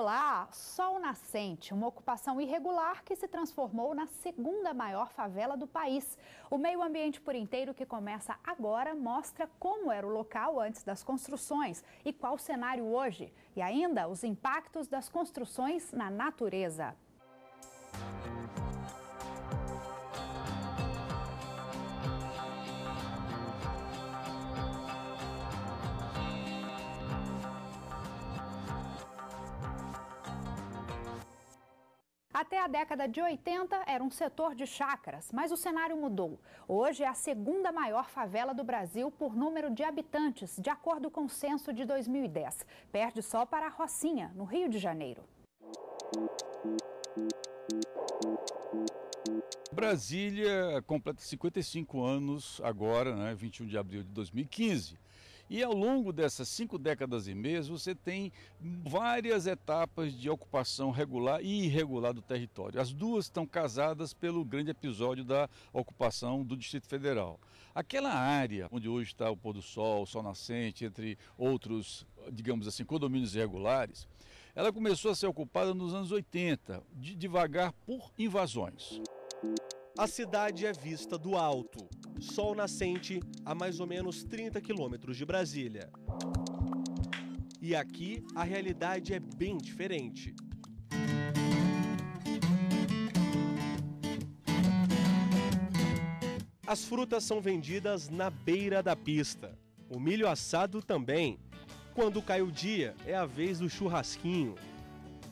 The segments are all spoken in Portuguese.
Escolar, Sol Nascente, uma ocupação irregular que se transformou na segunda maior favela do país. O meio ambiente por inteiro que começa agora mostra como era o local antes das construções e qual o cenário hoje, e ainda os impactos das construções na natureza. Até a década de 80 era um setor de chácaras, mas o cenário mudou. Hoje é a segunda maior favela do Brasil por número de habitantes, de acordo com o censo de 2010. Perde só para a Rocinha, no Rio de Janeiro. Brasília completa 55 anos agora, né, 21 de abril de 2015. E ao longo dessas cinco décadas e meias, você tem várias etapas de ocupação regular e irregular do território. As duas estão casadas pelo grande episódio da ocupação do Distrito Federal. Aquela área onde hoje está o pôr do sol, o sol nascente, entre outros, digamos assim, condomínios irregulares, ela começou a ser ocupada nos anos 80, devagar por invasões. A cidade é vista do alto. Sol nascente a mais ou menos 30 quilômetros de Brasília. E aqui a realidade é bem diferente. As frutas são vendidas na beira da pista. O milho assado também. Quando cai o dia, é a vez do churrasquinho.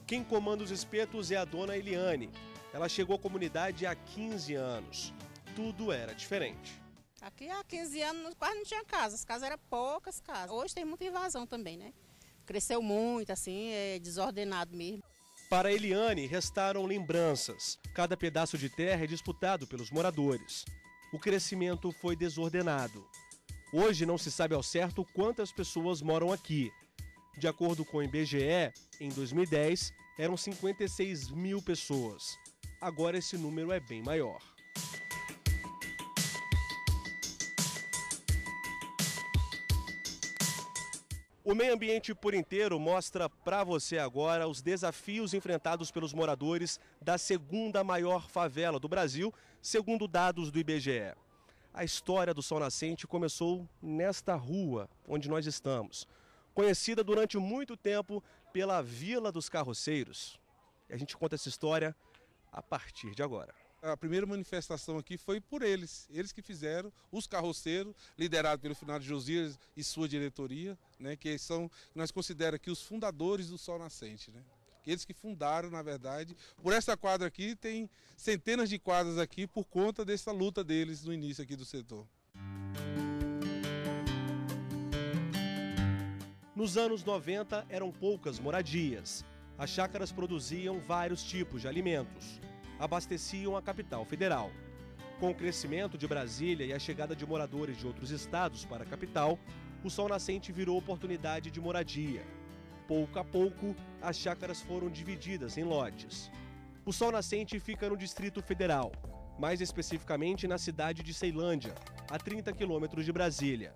Quem comanda os espetos é a dona Eliane, ela chegou à comunidade há 15 anos. Tudo era diferente. Aqui há 15 anos quase não tinha casa, as casas eram poucas casas. Hoje tem muita invasão também, né? Cresceu muito, assim, é desordenado mesmo. Para Eliane, restaram lembranças. Cada pedaço de terra é disputado pelos moradores. O crescimento foi desordenado. Hoje não se sabe ao certo quantas pessoas moram aqui. De acordo com o IBGE, em 2010 eram 56 mil pessoas. Agora esse número é bem maior. O meio ambiente por inteiro mostra para você agora os desafios enfrentados pelos moradores da segunda maior favela do Brasil, segundo dados do IBGE. A história do Sol Nascente começou nesta rua onde nós estamos, conhecida durante muito tempo pela Vila dos Carroceiros. A gente conta essa história a partir de agora. A primeira manifestação aqui foi por eles, eles que fizeram, os carroceiros, liderados pelo finado Josias e sua diretoria, né, que são, nós consideramos que os fundadores do Sol Nascente. Né? Eles que fundaram, na verdade, por essa quadra aqui, tem centenas de quadras aqui por conta dessa luta deles no início aqui do setor. Nos anos 90 eram poucas moradias. As chácaras produziam vários tipos de alimentos. Abasteciam a capital federal. Com o crescimento de Brasília e a chegada de moradores de outros estados para a capital, o sol nascente virou oportunidade de moradia. Pouco a pouco, as chácaras foram divididas em lotes. O sol nascente fica no Distrito Federal, mais especificamente na cidade de Ceilândia, a 30 quilômetros de Brasília.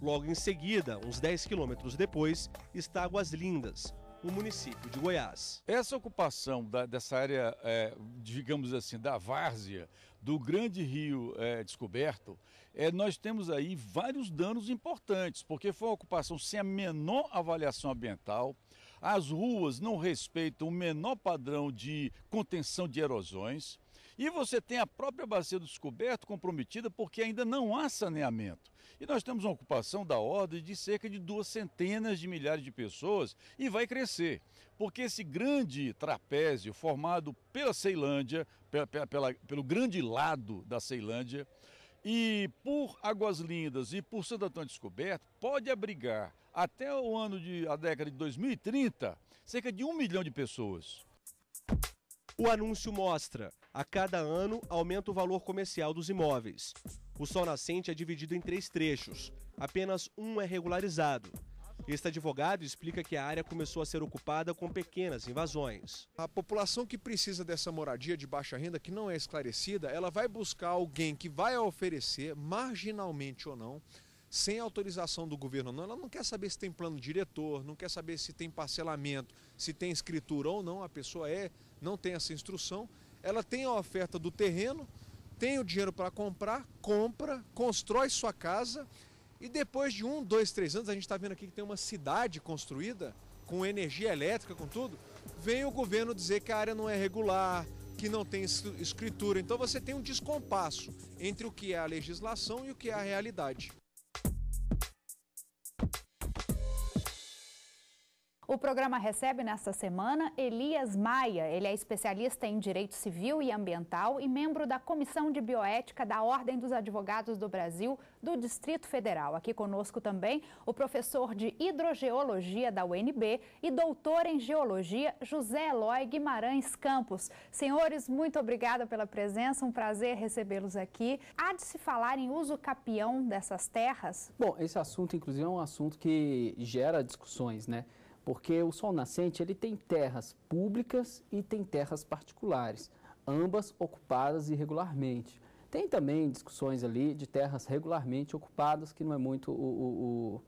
Logo em seguida, uns 10 quilômetros depois, está Águas Lindas, o município de Goiás. Essa ocupação da, dessa área, é, digamos assim, da várzea, do grande rio é, descoberto, é, nós temos aí vários danos importantes, porque foi uma ocupação sem a menor avaliação ambiental, as ruas não respeitam o menor padrão de contenção de erosões. E você tem a própria bacia do descoberto comprometida porque ainda não há saneamento. E nós temos uma ocupação da ordem de cerca de duas centenas de milhares de pessoas e vai crescer, porque esse grande trapézio formado pela Ceilândia, pela, pela, pelo grande lado da Ceilândia, e por Águas Lindas e por Santo Antônio Descoberto, pode abrigar até o ano de a década de 2030 cerca de um milhão de pessoas. O anúncio mostra a cada ano, aumenta o valor comercial dos imóveis. O Sol Nascente é dividido em três trechos, apenas um é regularizado. Este advogado explica que a área começou a ser ocupada com pequenas invasões. A população que precisa dessa moradia de baixa renda, que não é esclarecida, ela vai buscar alguém que vai oferecer, marginalmente ou não, sem autorização do governo não, ela não quer saber se tem plano diretor, não quer saber se tem parcelamento, se tem escritura ou não, a pessoa é, não tem essa instrução ela tem a oferta do terreno, tem o dinheiro para comprar, compra, constrói sua casa e depois de um, dois, três anos, a gente está vendo aqui que tem uma cidade construída com energia elétrica, com tudo, vem o governo dizer que a área não é regular, que não tem escritura. Então você tem um descompasso entre o que é a legislação e o que é a realidade. O programa recebe nesta semana Elias Maia. Ele é especialista em direito civil e ambiental e membro da Comissão de Bioética da Ordem dos Advogados do Brasil, do Distrito Federal. Aqui conosco também o professor de hidrogeologia da UNB e doutor em geologia, José Eloy Guimarães Campos. Senhores, muito obrigada pela presença. Um prazer recebê-los aqui. Há de se falar em uso capião dessas terras? Bom, esse assunto, inclusive, é um assunto que gera discussões, né? porque o sol nascente ele tem terras públicas e tem terras particulares, ambas ocupadas irregularmente. Tem também discussões ali de terras regularmente ocupadas, que não é muito o, o,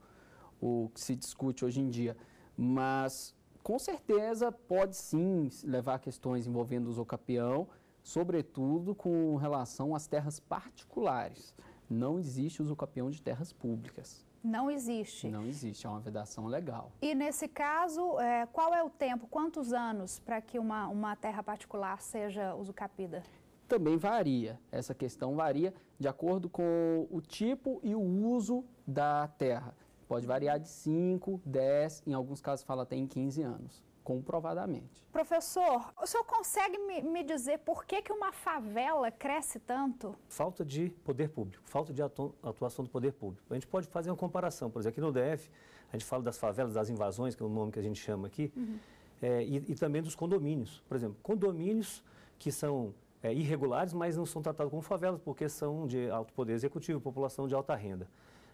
o, o que se discute hoje em dia. Mas, com certeza, pode sim levar a questões envolvendo o usucapião, sobretudo com relação às terras particulares. Não existe usucapião de terras públicas. Não existe. Não existe, é uma vedação legal. E nesse caso, é, qual é o tempo, quantos anos para que uma, uma terra particular seja usucapida? Também varia, essa questão varia de acordo com o tipo e o uso da terra. Pode variar de 5, 10, em alguns casos fala até em 15 anos comprovadamente. Professor, o senhor consegue me, me, dizer por que, que uma favela cresce tanto? Falta de poder público, falta de atuação do poder público. A gente pode fazer uma comparação, por exemplo, aqui no DF, a gente fala das favelas, das invasões, que é o nome que a gente chama aqui, uhum. é, e, e, também dos condomínios. Por exemplo, condomínios que são é, irregulares, mas não são tratados como favelas, porque são de alto poder executivo, população de alta renda.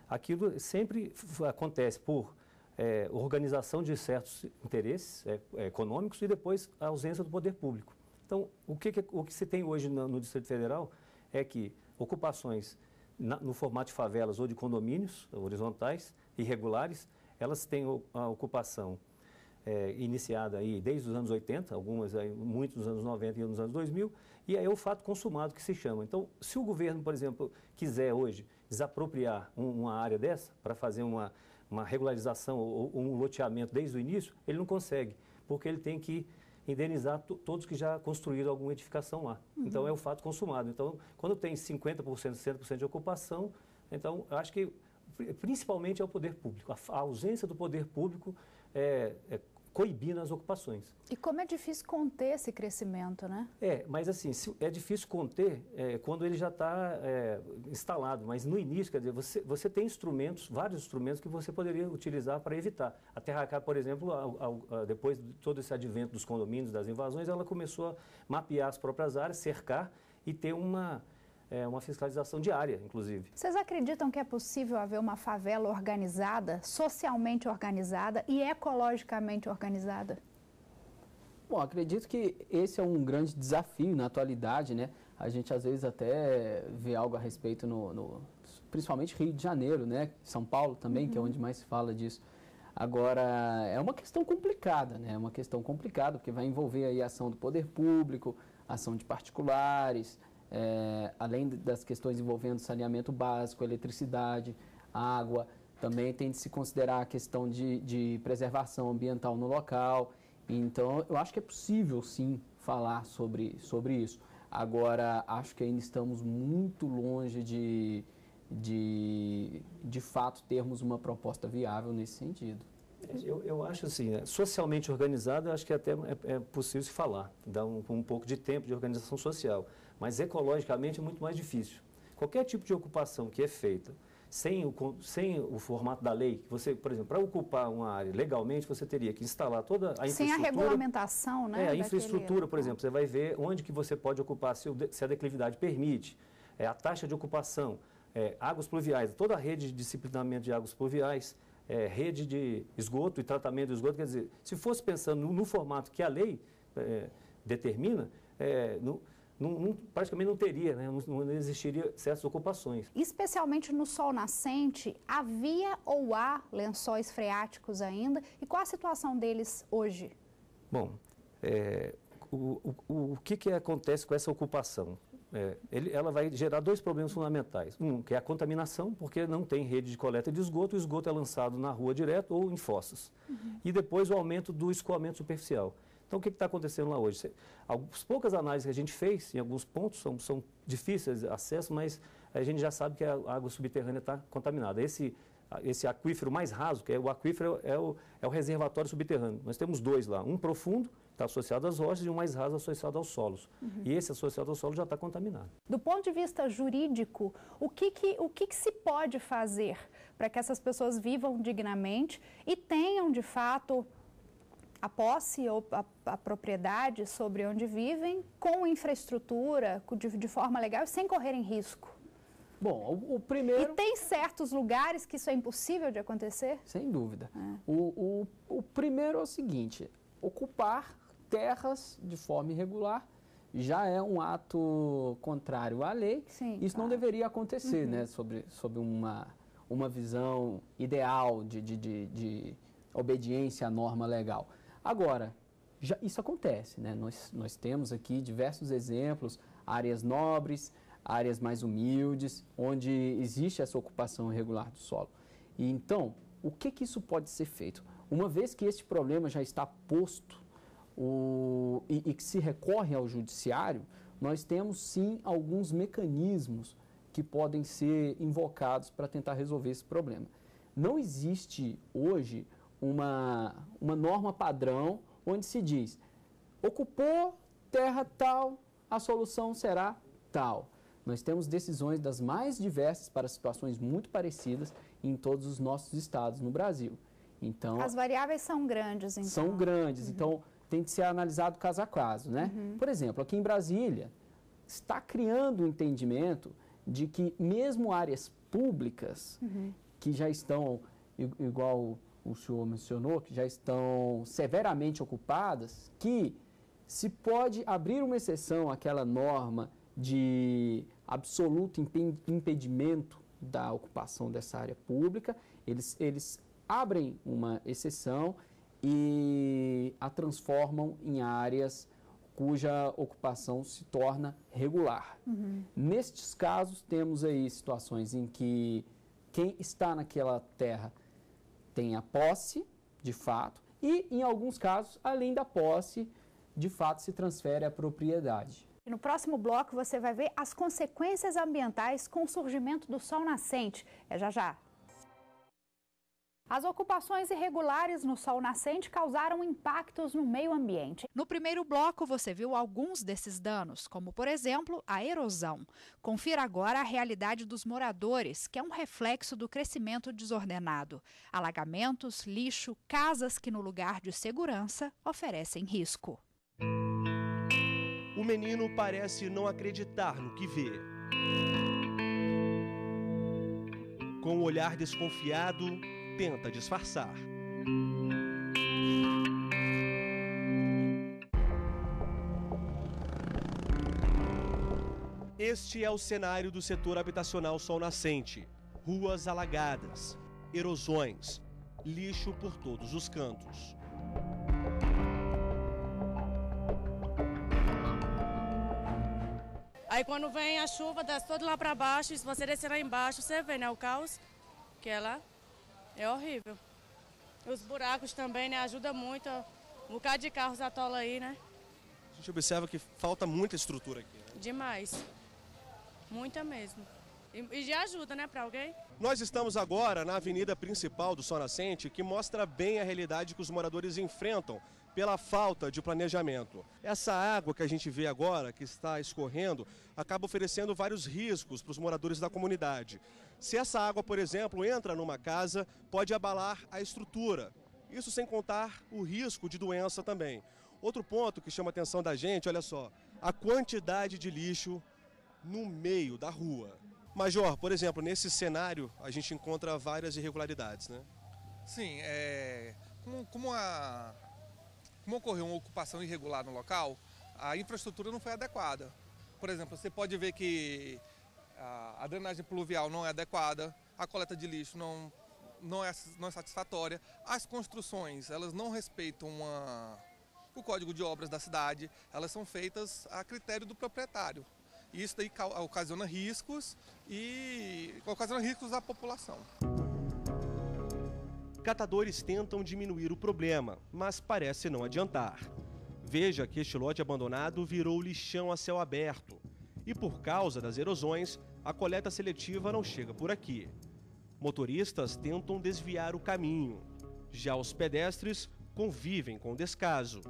Aquilo sempre acontece por é, organização de certos interesses é, é, econômicos e depois a ausência do poder público. Então, o que, o que se tem hoje no, no Distrito Federal é que ocupações na, no formato de favelas ou de condomínios horizontais, irregulares, elas têm a ocupação é, iniciada aí desde os anos 80, algumas aí, muitos nos anos 90 e nos anos 2000, e aí é o fato consumado que se chama. Então, se o governo, por exemplo, quiser hoje desapropriar um, uma área dessa para fazer uma uma regularização ou, um loteamento desde o início, ele não consegue, porque ele tem que indenizar todos que já construíram alguma edificação lá. Uhum. Então é um fato consumado. Então, quando tem 50%, 60% de ocupação, então acho que principalmente é o poder público. A, a ausência do poder público é, é coibindo as ocupações. E como é difícil conter esse crescimento, né? É, mas assim, é difícil conter é, quando ele já está é, instalado, mas no início, quer dizer, você, você tem instrumentos, vários instrumentos que você poderia utilizar para evitar. A Terra por exemplo, a, depois de todo esse advento dos condomínios, das invasões, ela começou a mapear as próprias áreas, cercar e ter uma é, uma fiscalização diária, inclusive. Vocês acreditam que é possível haver uma favela organizada, socialmente organizada e ecologicamente organizada? Bom, acredito que esse é um grande desafio na atualidade, né? A gente às vezes até vê algo a respeito no, no principalmente Rio de Janeiro, né? São Paulo também, uhum. que é uhum. onde mais se fala disso. Agora, é uma questão complicada, né? É uma questão complicada, porque vai envolver aí a ação do poder público, ação de particulares, é, além das questões envolvendo saneamento básico, eletricidade, água, também tem de se considerar a questão de, de preservação ambiental no local. Então, eu acho que é possível sim falar sobre, sobre isso. Agora, acho que ainda estamos muito longe de, de, de fato, termos uma proposta viável nesse sentido. Eu, eu acho assim, né, socialmente organizada, acho que é até é, é possível se falar, dá um, um pouco de tempo de organização social mas ecologicamente é muito mais difícil. Qualquer tipo de ocupação que é feita sem o, sem o formato da lei, você, por exemplo, para ocupar uma área legalmente, você teria que instalar toda a infraestrutura. Sem a regulamentação, né? É, a infraestrutura, daquele... por exemplo, você vai ver onde que você pode ocupar se, o, se a declividade permite, é, a taxa de ocupação, é, águas pluviais, toda a rede de disciplinamento de águas pluviais, é, rede de esgoto e tratamento do esgoto, quer dizer, se fosse pensando no, no formato que a lei é, determina, é, no, não, não, praticamente não teria, né? não, não existiria certas ocupações. Especialmente no sol nascente, havia ou há lençóis freáticos ainda? E qual a situação deles hoje? Bom, é, o, o, o que, que acontece com essa ocupação? É, ele, ela vai gerar dois problemas fundamentais. Um, que é a contaminação, porque não tem rede de coleta de esgoto, o esgoto é lançado na rua direto ou em fossas. Uhum. E depois o aumento do escoamento superficial. Então, o que está acontecendo lá hoje? Algumas poucas análises que a gente fez, em alguns pontos, são, são difíceis de acesso, mas a gente já sabe que a água subterrânea está contaminada. Esse, esse aquífero mais raso, que é o aquífero, é, é o, é o reservatório subterrâneo. Nós temos dois lá, um profundo, está associado às rochas, e um mais raso associado aos solos. Uhum. E esse associado ao solo já está contaminado. Do ponto de vista jurídico, o que, que o que, que se pode fazer para que essas pessoas vivam dignamente e tenham, de fato, a posse ou a, a, propriedade sobre onde vivem com infraestrutura de, de forma legal sem correrem risco. Bom, o, o, primeiro. E tem certos lugares que isso é impossível de acontecer? Sem dúvida. É. O, o, o primeiro é o seguinte: ocupar terras de forma irregular já é um ato contrário à lei. Sim, isso claro. não deveria acontecer, uhum. né? Sobre, sobre uma, uma visão ideal de, de, de, de obediência à norma legal. Agora, já, isso acontece, né? Nós, nós temos aqui diversos exemplos, áreas nobres, áreas mais humildes, onde existe essa ocupação irregular do solo. E então, o que, que isso pode ser feito? Uma vez que este problema já está posto o, e, e que se recorre ao judiciário, nós temos sim alguns mecanismos que podem ser invocados para tentar resolver esse problema. Não existe hoje uma, uma norma padrão onde se diz: ocupou terra tal, a solução será tal. Nós temos decisões das mais diversas para situações muito parecidas em todos os nossos estados no Brasil. Então, as variáveis são grandes, então. São grandes, uhum. então tem que ser analisado caso a caso, né? Uhum. Por exemplo, aqui em Brasília está criando o um entendimento de que mesmo áreas públicas uhum. que já estão igual o senhor mencionou, que já estão severamente ocupadas, que se pode abrir uma exceção àquela norma de absoluto impedimento da ocupação dessa área pública, eles, eles abrem uma exceção e a transformam em áreas cuja ocupação se torna regular. Uhum. Nestes casos, temos aí situações em que quem está naquela terra tem a posse, de fato, e, em alguns casos, além da posse, de fato se transfere a propriedade. No próximo bloco você vai ver as consequências ambientais com o surgimento do sol nascente. É já já. As ocupações irregulares no sol nascente causaram impactos no meio ambiente. No primeiro bloco, você viu alguns desses danos, como, por exemplo, a erosão. Confira agora a realidade dos moradores, que é um reflexo do crescimento desordenado. Alagamentos, lixo, casas que, no lugar de segurança, oferecem risco. O menino parece não acreditar no que vê. Com o um olhar desconfiado, tenta disfarçar. Este é o cenário do setor habitacional Sol Nascente: ruas alagadas, erosões, lixo por todos os cantos. Aí quando vem a chuva, desce todo lá para baixo, e se você descer lá embaixo, você vê né, o caos que é lá. É horrível. Os buracos também, né? Ajuda muito. Um bocado de carros atola aí, né? A gente observa que falta muita estrutura aqui. Né? Demais. Muita mesmo. E, de já ajuda, né, para alguém? Nós estamos agora na avenida principal do Sol Nascente, que mostra bem a realidade que os moradores enfrentam pela falta de planejamento. Essa água que a gente vê agora, que está escorrendo, acaba oferecendo vários riscos para os moradores da comunidade. Se essa água, por exemplo, entra numa casa, pode abalar a estrutura. Isso sem contar o risco de doença também. Outro ponto que chama a atenção da gente, olha só, a quantidade de lixo no meio da rua. Major, por exemplo, nesse cenário a gente encontra várias irregularidades, né? Sim, é, como, como a, como ocorreu uma ocupação irregular no local, a infraestrutura não foi adequada. Por exemplo, você pode ver que a drenagem pluvial não é adequada, a coleta de lixo não, não, é, não é satisfatória, as construções elas não respeitam uma, o código de obras da cidade, elas são feitas a critério do proprietário. Isso daí ocasiona riscos e ocasiona riscos à população. Catadores tentam diminuir o problema, mas parece não adiantar. Veja que este lote abandonado virou lixão a céu aberto. E por causa das erosões, a coleta seletiva não chega por aqui. Motoristas tentam desviar o caminho. Já os pedestres convivem com descaso.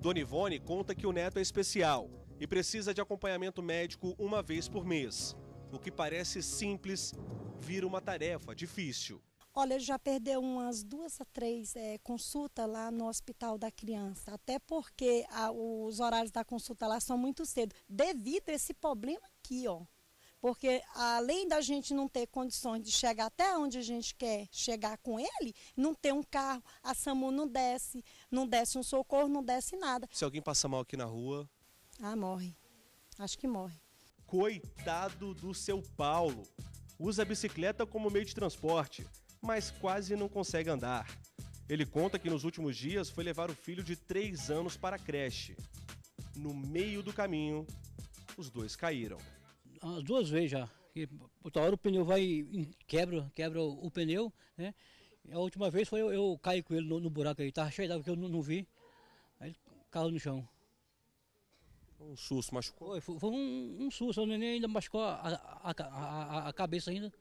Dona Ivone conta que o neto é especial e precisa de acompanhamento médico uma vez por mês. O que parece simples vira uma tarefa difícil. Olha, ele já perdeu umas duas a três é, eh, consultas lá no Hospital da Criança, até porque a, os horários da consulta lá são muito cedo, devido a esse problema aqui, ó. Porque além da gente não ter condições de chegar até onde a gente quer chegar com ele, não tem um carro, a SAMU não desce, não desce um socorro, não desce nada. Se alguém passa mal aqui na rua. Ah, morre. Acho que morre. Coitado do seu Paulo. Usa a bicicleta como meio de transporte mas quase não consegue andar. Ele conta que nos últimos dias foi levar o filho de 3 anos para a creche. No meio do caminho, os dois caíram. As duas vezes já. E, outra hora o pneu vai quebra, quebra o, pneu, né? E a última vez foi eu, eu caí com ele no, no buraco aí, estava cheio que eu não, não, vi. Aí ele caiu no chão. Um susto, machucou? Foi, foi um, um susto, o neném ainda machucou a, a, a, a cabeça ainda.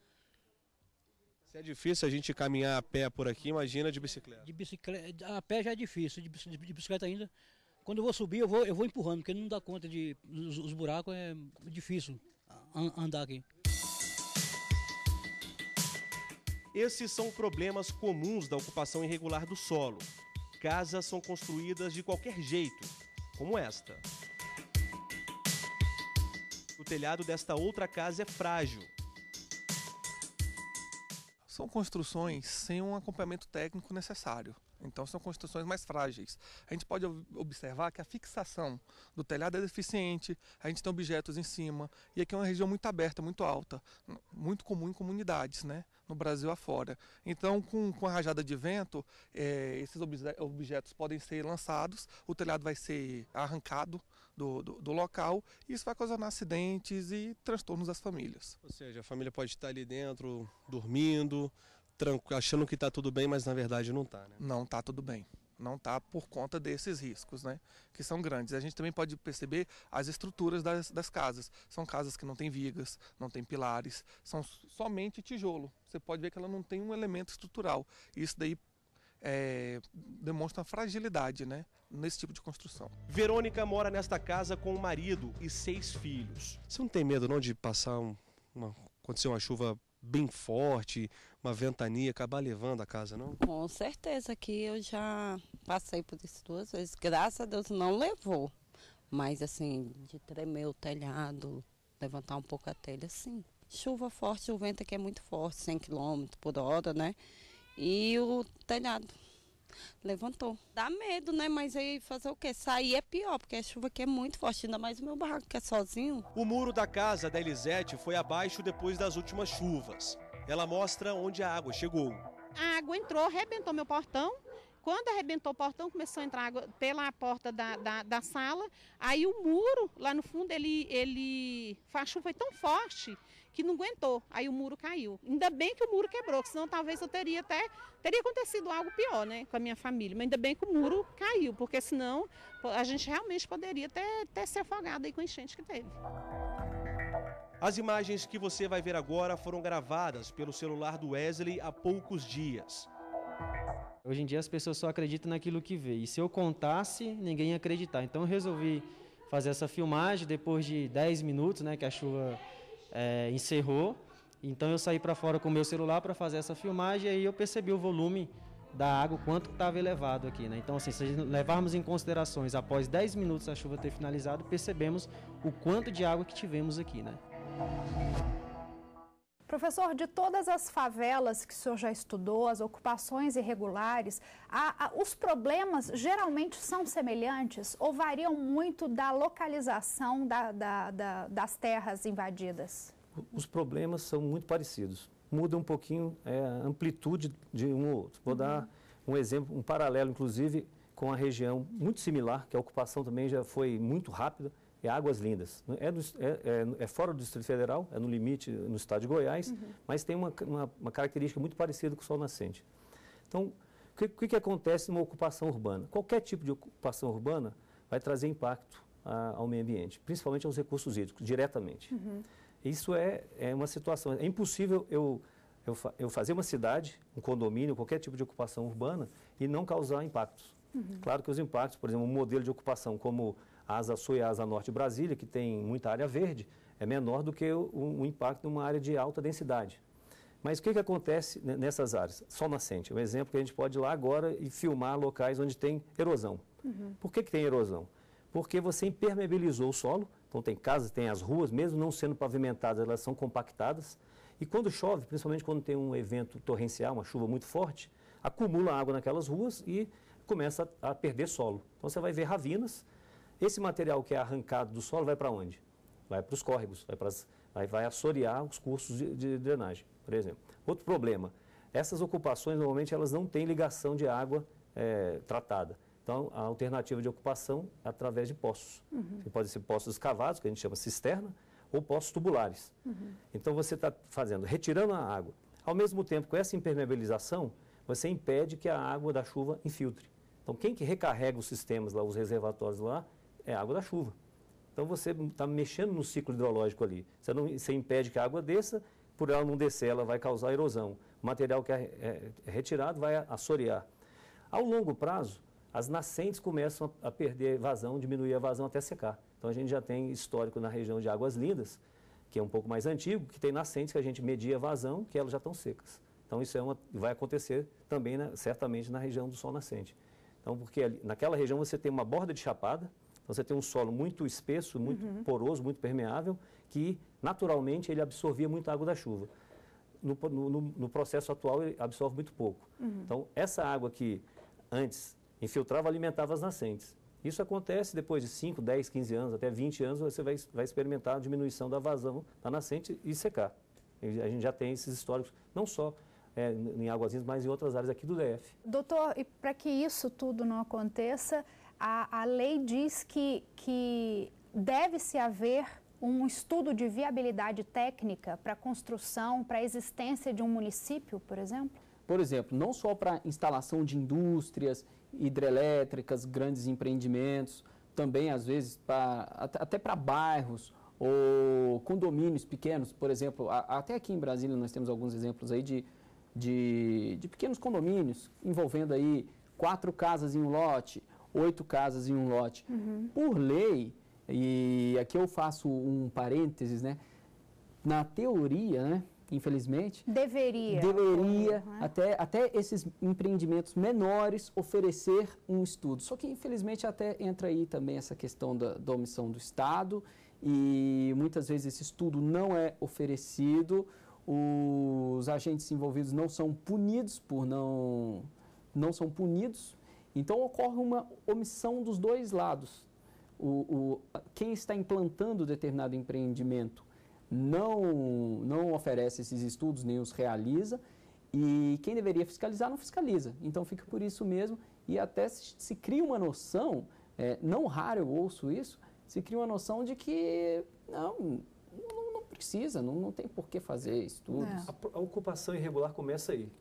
Se é difícil a gente caminhar a pé por aqui, imagina de bicicleta. De bicicleta, a pé já é difícil, de bicicleta ainda. Quando eu vou subir, eu vou, eu vou empurrando, porque não dá conta de. Os, os buracos é difícil andar aqui. Esses são problemas comuns da ocupação irregular do solo. Casas são construídas de qualquer jeito, como esta. O telhado desta outra casa é frágil são construções sem um acompanhamento técnico necessário. Então são construções mais frágeis. A gente pode observar que a fixação do telhado é deficiente, a gente tem objetos em cima, e aqui é uma região muito aberta, muito alta, muito comum em comunidades, né? No Brasil afora. Então, com, com a rajada de vento, é, esses obje objetos podem ser lançados, o telhado vai ser arrancado do, do, do local, e isso vai causar acidentes e transtornos às famílias. Ou seja, a família pode estar ali dentro, dormindo, achando que está tudo bem, mas na verdade não está. Né? Não está tudo bem. Não está por conta desses riscos, né? Que são grandes. A gente também pode perceber as estruturas das, das casas. São casas que não têm vigas, não têm pilares, são somente tijolo. Você pode ver que ela não tem um elemento estrutural. Isso daí é, demonstra fragilidade né, nesse tipo de construção. Verônica mora nesta casa com o marido e seis filhos. Você não tem medo não de passar um, uma, acontecer uma chuva bem forte, uma ventania, acabar levando a casa, não? Com certeza que eu já passei por isso duas vezes. Graças a Deus não levou. Mas assim, de tremer o telhado, levantar um pouco a telha, sim. Chuva forte, o vento aqui é muito forte, 100 km por hora, né? E o telhado levantou. Dá medo, né? Mas aí fazer o quê? Sair é pior, porque a chuva aqui é muito forte, ainda mais o meu barraco que é sozinho. O muro da casa da Elisete foi abaixo depois das últimas chuvas. Ela mostra onde a água chegou. A água entrou, arrebentou meu portão, quando arrebentou o portão, começou a entrar água pela porta da, da, da sala. Aí o muro lá no fundo, ele, ele. A chuva foi tão forte que não aguentou. Aí o muro caiu. Ainda bem que o muro quebrou, senão talvez eu teria até. Teria acontecido algo pior, né? Com a minha família. Mas ainda bem que o muro caiu, porque senão a gente realmente poderia ter, ter se afogado aí com a enchente que teve. As imagens que você vai ver agora foram gravadas pelo celular do Wesley há poucos dias. Hoje em dia as pessoas só acreditam naquilo que vê. E se eu contasse, ninguém ia acreditar. Então eu resolvi fazer essa filmagem depois de 10 minutos, né, que a chuva é, encerrou. Então eu saí para fora com o meu celular para fazer essa filmagem e aí eu percebi o volume da água, quanto estava elevado aqui. Né? Então, assim, se levarmos em considerações após 10 minutos a chuva ter finalizado, percebemos o quanto de água que tivemos aqui. Né? Professor, de todas as favelas que o senhor já estudou, as ocupações irregulares, a, a, os problemas geralmente são semelhantes ou variam muito da localização da, da, da, das terras invadidas? Os problemas são muito parecidos. Muda um pouquinho é, a amplitude de um ou outro. Vou uhum. dar um exemplo, um paralelo, inclusive, com a região muito similar, que a ocupação também já foi muito rápida, é Águas Lindas. É, do, é, é, é, fora do Distrito Federal, é no limite, no estado de Goiás, uhum. mas tem uma, uma, uma, característica muito parecida com o Sol Nascente. Então, o que, que, que acontece numa ocupação urbana? Qualquer tipo de ocupação urbana vai trazer impacto a, ao meio ambiente, principalmente aos recursos hídricos, diretamente. Uhum. Isso é, é uma situação, é impossível eu, eu, eu fazer uma cidade, um condomínio, qualquer tipo de ocupação urbana e não causar impactos. Uhum. Claro que os impactos, por exemplo, um modelo de ocupação como asa sul e asa norte de Brasília, que tem muita área verde, é menor do que o, o impacto de uma área de alta densidade. Mas o que, que acontece nessas áreas? Sol nascente, um exemplo que a gente pode ir lá agora e filmar locais onde tem erosão. Uhum. Por que, que tem erosão? Porque você impermeabilizou o solo, então tem casas, tem as ruas, mesmo não sendo pavimentadas, elas são compactadas. E quando chove, principalmente quando tem um evento torrencial, uma chuva muito forte, acumula água naquelas ruas e começa a perder solo. Então você vai ver ravinas, esse material que é arrancado do solo vai para onde? Vai para os córregos, vai, pras, vai, vai assorear os cursos de, de drenagem, por exemplo. Outro problema, essas ocupações normalmente elas não têm ligação de água é, tratada. Então, a alternativa de ocupação é através de poços. Uhum. Pode ser poços escavados, que a gente chama cisterna, ou poços tubulares. Uhum. Então, você está fazendo, retirando a água. Ao mesmo tempo, com essa impermeabilização, você impede que a água da chuva infiltre. Então, quem que recarrega os sistemas lá, os reservatórios lá, é água da chuva. Então você está mexendo no ciclo hidrológico ali. Você, não, você impede que a água desça, por ela não descer, ela vai causar erosão. O material que é, é, é retirado vai assorear. Ao longo prazo, as nascentes começam a perder vazão, diminuir a vazão até secar. Então a gente já tem histórico na região de Águas Lindas, que é um pouco mais antigo, que tem nascentes que a gente media a vazão, que elas já estão secas. Então isso é uma, vai acontecer também, né, certamente, na região do sol nascente. Então, porque ali, naquela região você tem uma borda de chapada, então você tem um solo muito espesso, muito uhum. poroso, muito permeável, que naturalmente ele absorvia muita água da chuva. No, no, no processo atual ele absorve muito pouco. Uhum. Então essa água que antes infiltrava, alimentava as nascentes. Isso acontece depois de 5, 10, 15 anos, até 20 anos, você vai, vai experimentar a diminuição da vazão da nascente e secar. A gente já tem esses históricos, não só é, em Águas mas em outras áreas aqui do DF. Doutor, e para que isso tudo não aconteça, a, a lei diz que, que deve-se haver um estudo de viabilidade técnica para a construção, para a existência de um município, por exemplo? Por exemplo, não só para instalação de indústrias, hidrelétricas, grandes empreendimentos, também às vezes até para bairros ou condomínios pequenos, por exemplo, a, até aqui em Brasília nós temos alguns exemplos aí de, de, de pequenos condomínios envolvendo aí quatro casas em um lote, oito casas em um lote. Uhum. Por lei, e aqui eu faço um parênteses, né? Na teoria, né? Infelizmente. Deveria. Deveria, uhum, uhum. até, até esses empreendimentos menores oferecer um estudo. Só que, infelizmente, até entra aí também essa questão da, da omissão do Estado e muitas vezes esse estudo não é oferecido, os agentes envolvidos não são punidos por não. não são punidos então ocorre uma omissão dos dois lados. O, o, quem está implantando determinado empreendimento não, não oferece esses estudos, nem os realiza, e quem deveria fiscalizar não fiscaliza. Então fica por isso mesmo, e até se, se cria uma noção, é, não raro eu ouço isso, se cria uma noção de que não, não, não precisa, não, não tem por que fazer estudos. É. A, a ocupação irregular começa aí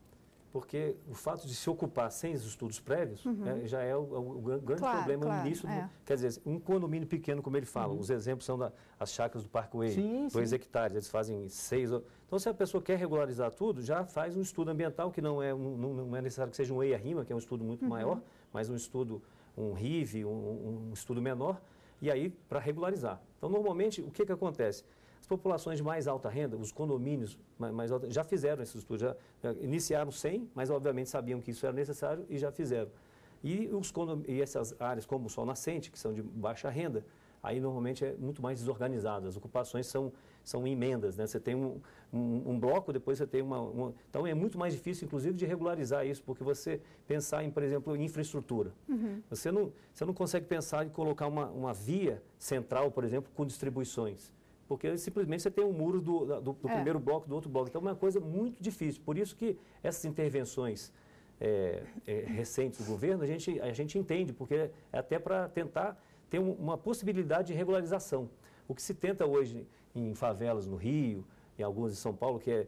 porque o fato de se ocupar sem os estudos prévios uhum. né, já é o, o, o grande claro, problema claro, no início. É. quer dizer, um condomínio pequeno, como ele fala, uhum. os exemplos são da, as chacras do Parkway, sim, dois sim. hectares, eles fazem seis. Então, se a pessoa quer regularizar tudo, já faz um estudo ambiental, que não é, um, não, é necessário que seja um EIA-RIMA, que é um estudo muito uhum. maior, mas um estudo, um RIV, um, um estudo menor, e aí para regularizar. Então, normalmente, o que, que acontece? populações de mais alta renda, os condomínios mais, mais alta, já fizeram esses estudos, já, já, iniciaram sem, mas obviamente sabiam que isso era necessário e já fizeram. E, os e essas áreas como o sol nascente, que são de baixa renda, aí normalmente é muito mais desorganizado. As ocupações são, são emendas, né? Você tem um, um, um bloco, depois você tem uma, uma, Então é muito mais difícil, inclusive, de regularizar isso, porque você pensar em, por exemplo, infraestrutura. Uhum. Você, não, você não consegue pensar em colocar uma, uma via central, por exemplo, com distribuições porque simplesmente você tem um muro do, do, do é. primeiro bloco, do outro bloco. Então é uma coisa muito difícil. Por isso que essas intervenções é, é, recentes do governo, a gente, a gente entende, porque é até para tentar ter um, uma possibilidade de regularização. O que se tenta hoje em favelas no Rio, em algumas em São Paulo, que é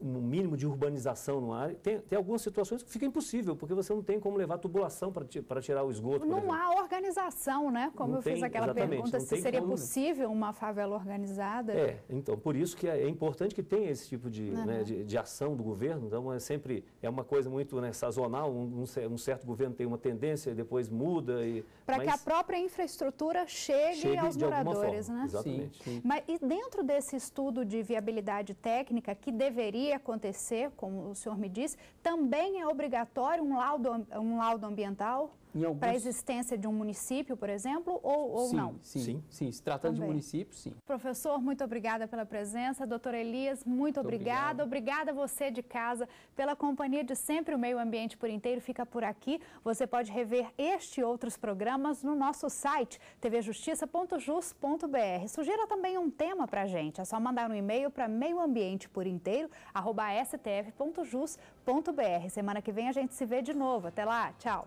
um mínimo de urbanização no ar. Tem, tem algumas situações que fica impossível, porque você não tem como levar tubulação para tirar o esgoto. Não há organização, né? Como não eu tem, fiz aquela pergunta, se seria como... possível uma favela organizada. É, então, por isso que é, é importante que tenha esse tipo de, uhum. né, de, de, ação do governo. Então, é sempre é uma coisa muito né, sazonal, um, um, certo governo tem uma tendência, depois muda. E, para que a própria infraestrutura chegue, chegue aos moradores, forma, né? Exatamente. Sim, sim. Mas, e dentro desse estudo de viabilidade técnica, que deveria deveria acontecer, como o senhor me disse, também é obrigatório um laudo, um laudo ambiental? Alguns... Para a existência de um município, por exemplo, ou, ou sim, não? Sim, sim, sim. Se tratando Também. de município, sim. Professor, muito obrigada pela presença. Doutor Elias, muito, muito obrigada. Obrigada a você de casa pela companhia de sempre. O Meio Ambiente por Inteiro fica por aqui. Você pode rever este e outros programas no nosso site, tvjustiça.jus.br. Sugira também um tema para a gente. É só mandar um e-mail para meioambienteporinteiro.stf.jus.br. Semana que vem a gente se vê de novo. Até lá, tchau.